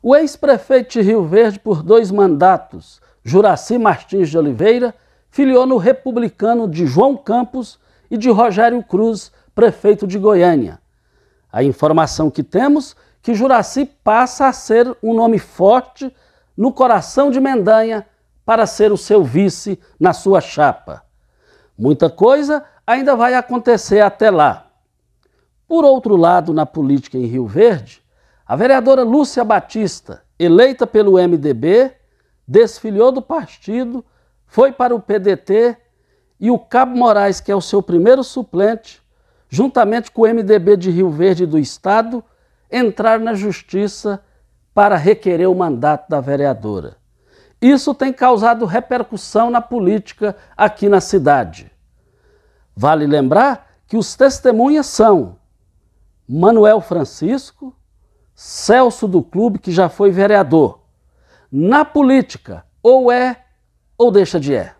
O ex-prefeito de Rio Verde, por dois mandatos, Juraci Martins de Oliveira, filiou no republicano de João Campos e de Rogério Cruz, prefeito de Goiânia. A informação que temos que Juraci passa a ser um nome forte no coração de Mendanha para ser o seu vice na sua chapa. Muita coisa ainda vai acontecer até lá. Por outro lado, na política em Rio Verde, a vereadora Lúcia Batista, eleita pelo MDB, desfiliou do partido, foi para o PDT e o Cabo Moraes, que é o seu primeiro suplente, juntamente com o MDB de Rio Verde do Estado, entraram na justiça para requerer o mandato da vereadora. Isso tem causado repercussão na política aqui na cidade. Vale lembrar que os testemunhas são Manuel Francisco, Celso do clube que já foi vereador. Na política, ou é ou deixa de é.